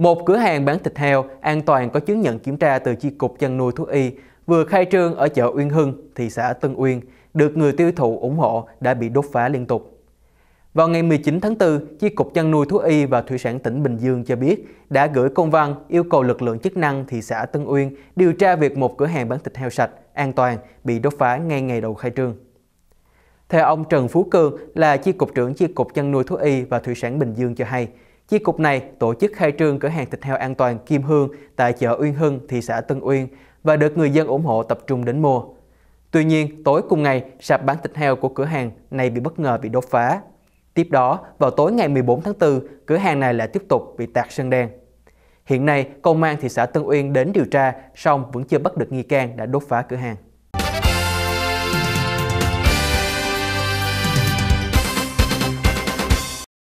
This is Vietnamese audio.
Một cửa hàng bán thịt heo an toàn có chứng nhận kiểm tra từ chi cục chăn nuôi thú y vừa khai trương ở chợ Uyên Hưng, thị xã Tân Uyên, được người tiêu thụ ủng hộ đã bị đốt phá liên tục. Vào ngày 19 tháng 4, Chi cục chăn nuôi thú y và thủy sản tỉnh Bình Dương cho biết đã gửi công văn yêu cầu lực lượng chức năng thị xã Tân Uyên điều tra việc một cửa hàng bán thịt heo sạch, an toàn bị đốt phá ngay ngày đầu khai trương. Theo ông Trần Phú Cương là Chi cục trưởng Chi cục chăn nuôi thú y và thủy sản Bình Dương cho hay, Chi cục này tổ chức khai trương cửa hàng thịt heo an toàn Kim Hương tại chợ Uyên Hưng, thị xã Tân Uyên và được người dân ủng hộ tập trung đến mua. Tuy nhiên, tối cùng ngày, sạp bán thịt heo của cửa hàng này bị bất ngờ bị đốt phá. Tiếp đó, vào tối ngày 14 tháng 4, cửa hàng này lại tiếp tục bị tạt sơn đen. Hiện nay, công an thị xã Tân Uyên đến điều tra, song vẫn chưa bắt được nghi can đã đốt phá cửa hàng.